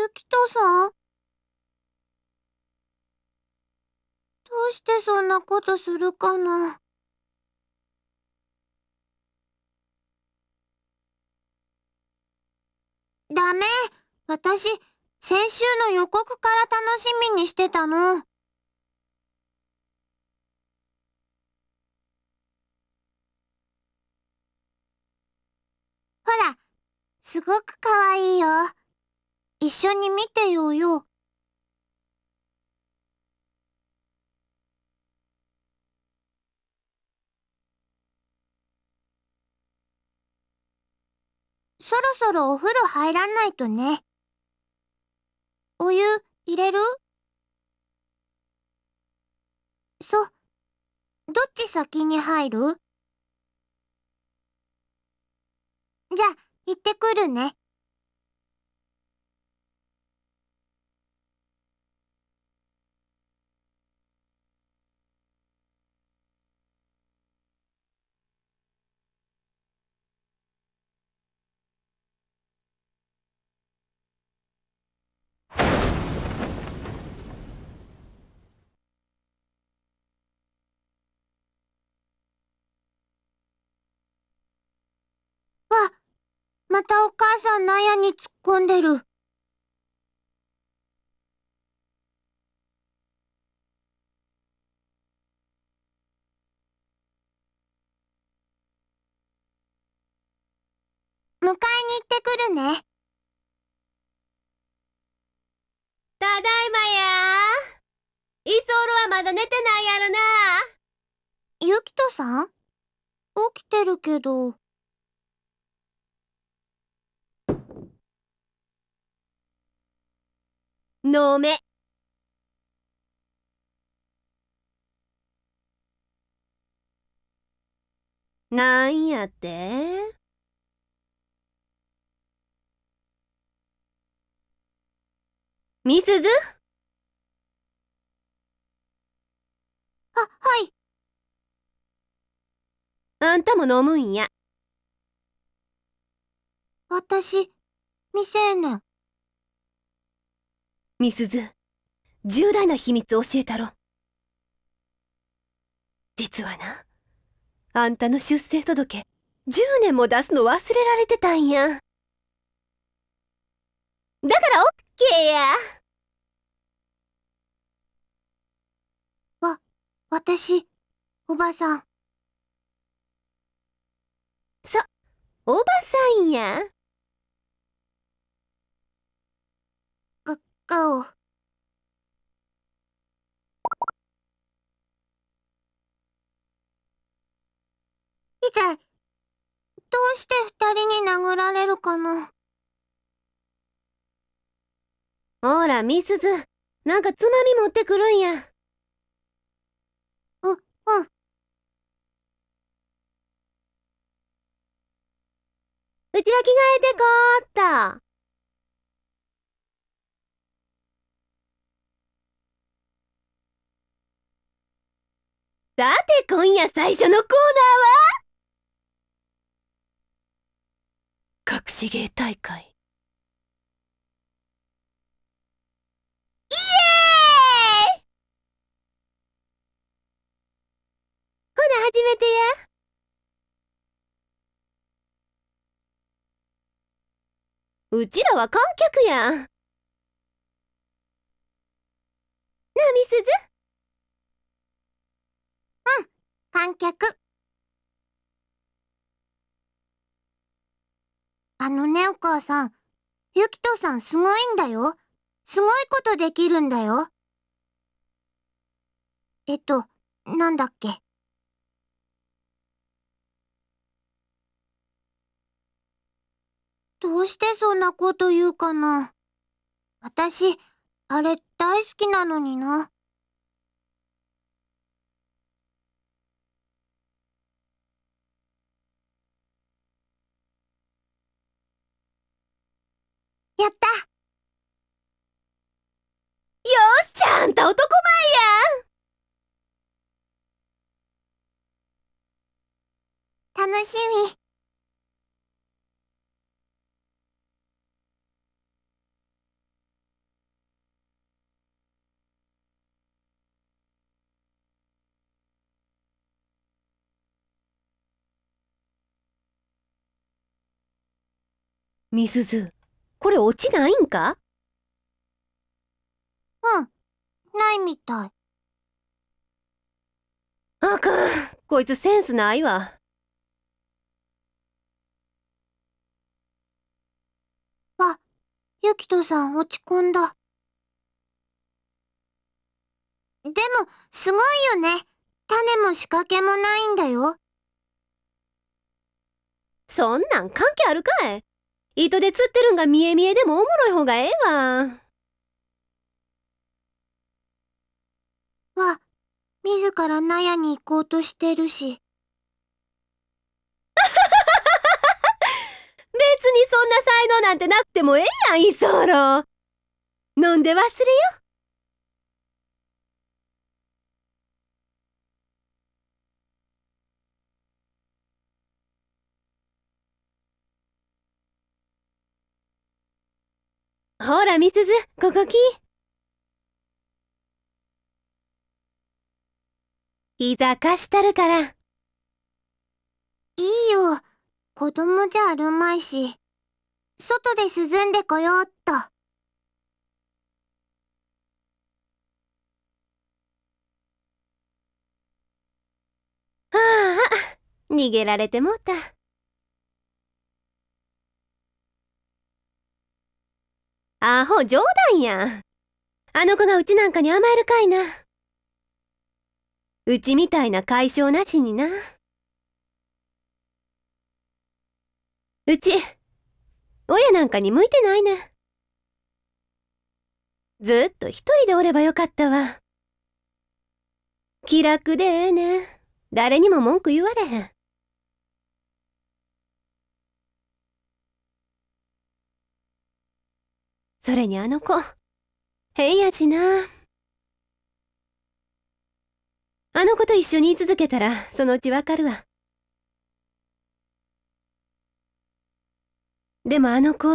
雪とさんどうしてそんなことするかなダメ私、先週の予告から楽しみにしてたの。ほら、すごくかわいいよ。一緒に見てようよ。そろそろお風呂入らないとね。お湯入れるそ、どっち先に入るじゃ行ってくるね。またお母さん納屋に突っ込んでる。迎えに行ってくるね。ただいまやイソーはまだ寝てないやろな。ゆきとさん起きてるけど。のめ。なんやってみすずあ、はい。あんたも飲むんや。私、未成年。みすず重大な秘密教えたろ実はなあんたの出生届10年も出すの忘れられてたんやだからオッケーやわ私おばさんそおばさんや青い前どうして二人に殴られるかなほらみすずなんかつまみ持ってくるんやううんうちは着替えてこーっと。さて今夜最初のコーナーは隠し芸大会イエーイほな始めてやうちらは観客やんなみすずうん観客あのねお母さんゆきとさんすごいんだよすごいことできるんだよえっとなんだっけどうしてそんなこと言うかな私あれ大好きなのにな。やったよし、ちゃんと男前やん楽しみみすずこれ落ちないんかうん、ないみたい。あかん、こいつセンスないわ。あ、ゆきとさん落ち込んだ。でも、すごいよね。種も仕掛けもないんだよ。そんなん関係あるかい糸で釣ってるんが見え見えでもおもろい方がええわ。わ、自ら納屋に行こうとしてるし。別にそんな才能なんてなくてもええやん、居候。飲んで忘れよ。ほら、みすず、ここ来。膝貸したるから。いいよ。子供じゃあるまいし。外で涼んでこようっと。ああ、逃げられてもうた。アホ冗談やん。あの子がうちなんかに甘えるかいな。うちみたいな解消なしにな。うち、親なんかに向いてないね。ずっと一人でおればよかったわ。気楽でええね。誰にも文句言われへん。それにあの子変やしなあの子と一緒に居続けたらそのうちわかるわでもあの子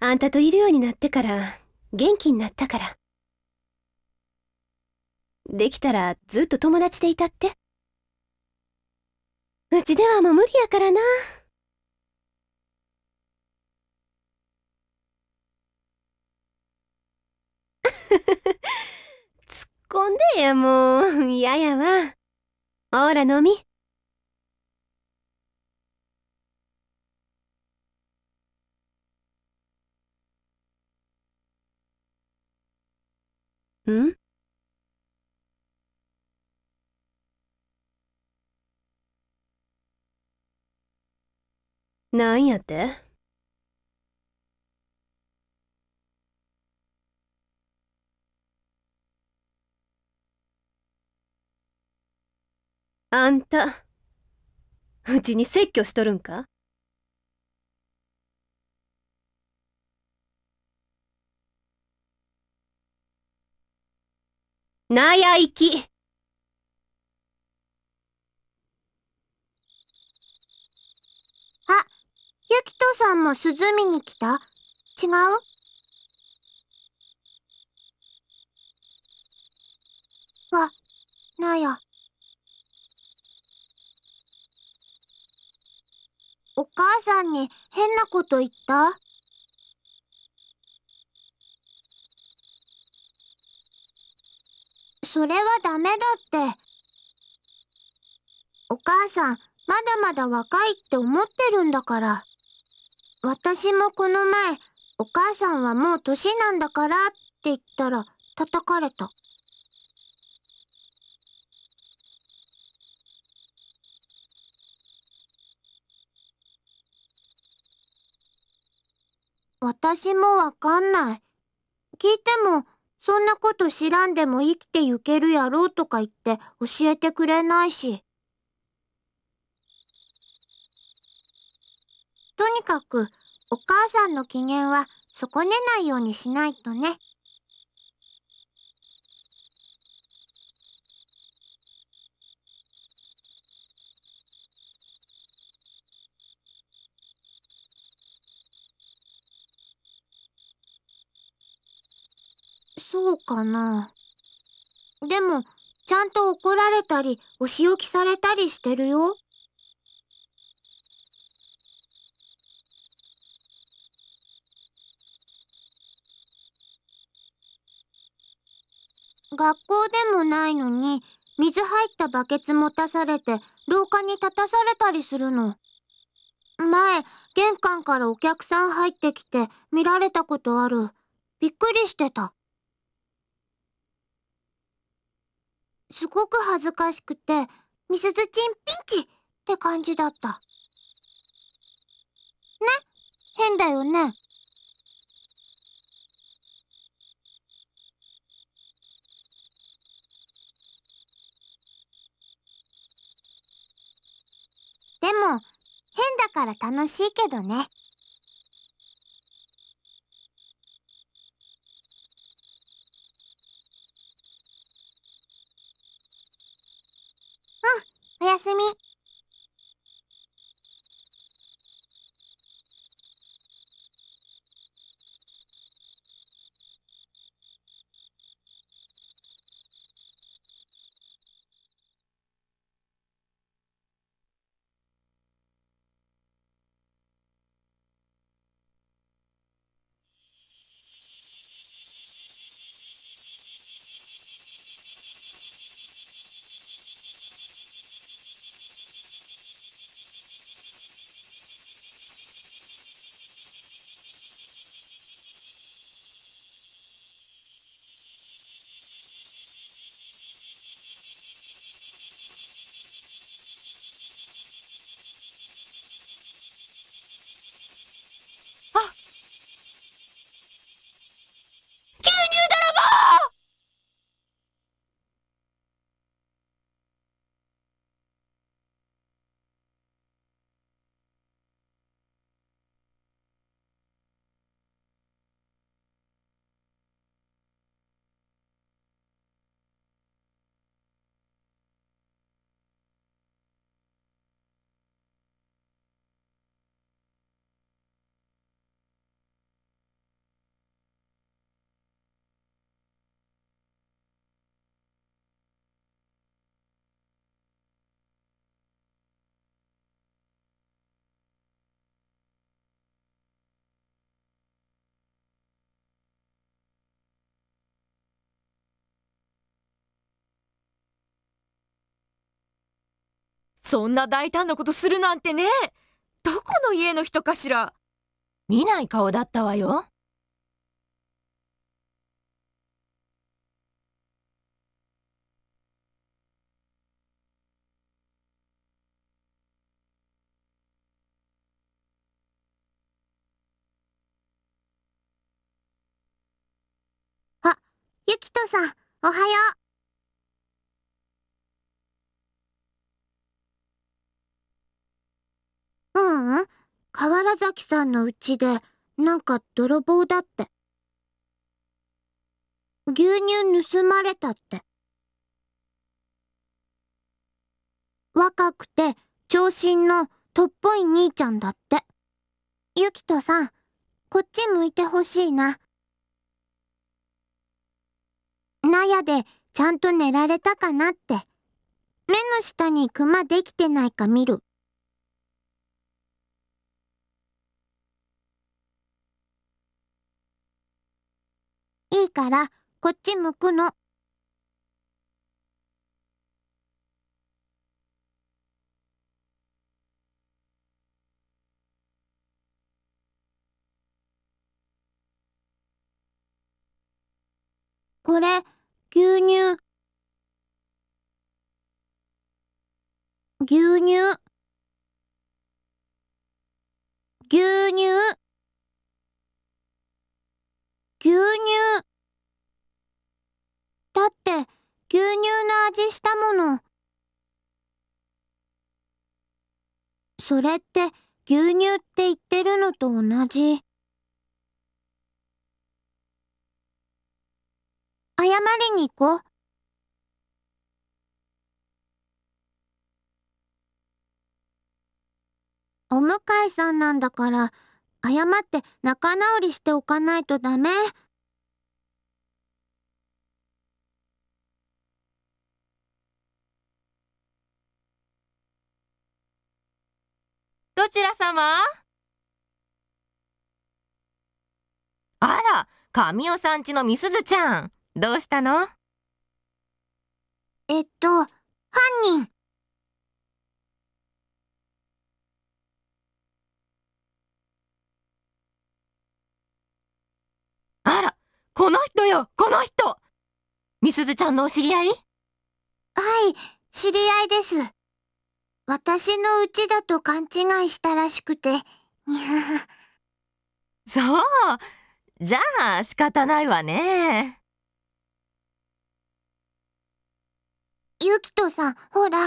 あんたといるようになってから元気になったからできたらずっと友達でいたってうちではもう無理やからな。突っ込んでやもう嫌やわほら飲みんなんやってあんたうちに説教しとるんか納屋行きあ、ゆきとさんも涼みに来た違うわ、納屋。お母さんに変なこと言ったそれはダメだって。お母さん、まだまだ若いって思ってるんだから。私もこの前、お母さんはもう歳なんだからって言ったら叩かれた。私もわかんない。聞いても、そんなこと知らんでも生きてゆけるやろうとか言って教えてくれないし。とにかく、お母さんの機嫌は損ねないようにしないとね。そうかな。でも、ちゃんと怒られたり、お仕置きされたりしてるよ。学校でもないのに、水入ったバケツ持たされて、廊下に立たされたりするの。前、玄関からお客さん入ってきて、見られたことある。びっくりしてた。すごく恥ずかしくて、みすずちんピンチって感じだった。ね変だよね。でも、変だから楽しいけどね。そんな大胆なことするなんてねどこの家の人かしら見ない顔だったわよあ、ゆきとさん、おはよう。ううん。河原崎さんのうちで、なんか泥棒だって。牛乳盗まれたって。若くて、長身のとっぽい兄ちゃんだって。ゆきとさん、こっち向いてほしいな。納屋でちゃんと寝られたかなって。目の下にクマできてないか見る。からこっち向くの。これ、牛乳。牛乳。牛乳。牛乳。だって牛乳の味したものそれって牛乳って言ってるのと同じ謝りに行こう。お向かいさんなんだから謝って仲直りしておかないとダメ。どちら様あら、神尾さんちのみすずちゃん。どうしたのえっと、犯人。あら、この人よ、この人みすずちゃんのお知り合いはい、知り合いです。私のうちだと勘違いしたらしくて、にゃは。そうじゃあ仕方ないわね。ゆきとさん、ほら。わ、違う違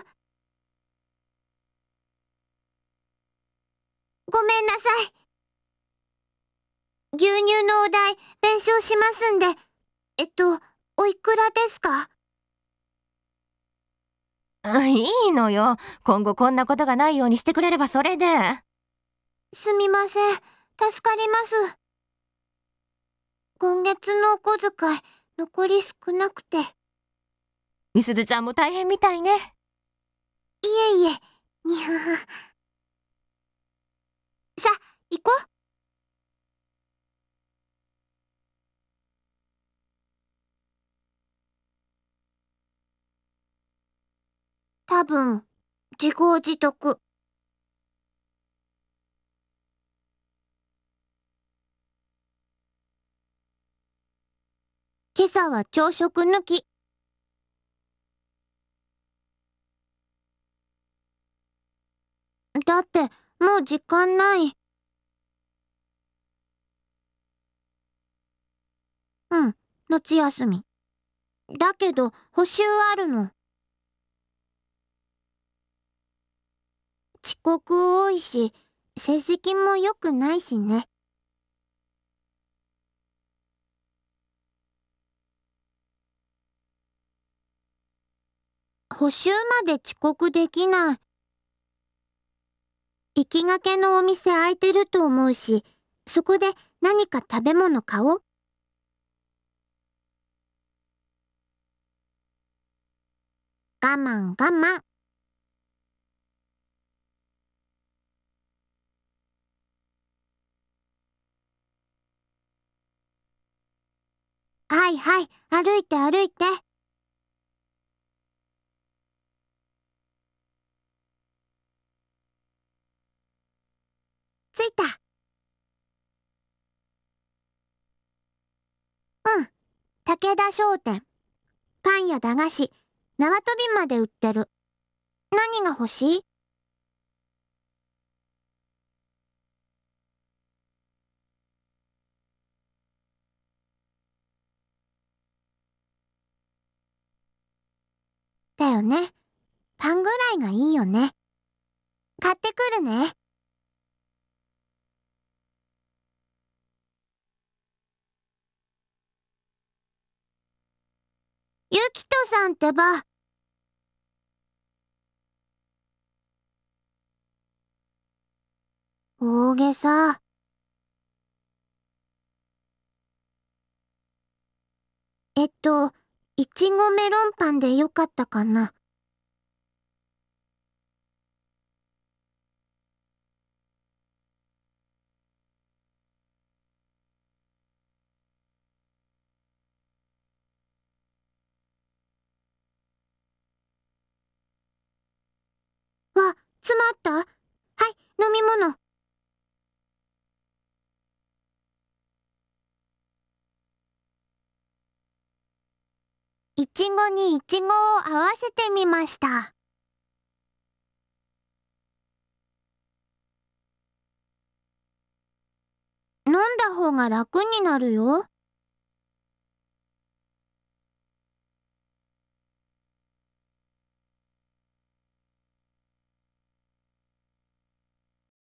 う。ごめんなさい。牛乳のお代、弁償しますんで。えっと、おいくらですかいいのよ。今後こんなことがないようにしてくれればそれで。すみません。助かります。今月のお小遣い、残り少なくて。みすずちゃんも大変みたいね。いえいえ、にゃはは。さ、行こう。多分自業自得。今朝は朝食抜き。だってもう時間ない。うん、夏休み。だけど補習あるの。遅刻多いし成績も良くないしね。補習まで遅刻できない。行きがけのお店開いてると思うし、そこで何か食べ物買おう。我慢我慢。はいはい、歩いて歩いて。着いた。うん、武田商店。パンや駄菓子、縄跳びまで売ってる。何が欲しいよね。パンぐらいがいいよね。買ってくるね。ゆきとさんってば。大げさ。えっと、いちごメロンパンでよかったかな。わ、詰まったはい、飲み物。ちにを合わせてみました。飲んだ方が楽になるよ。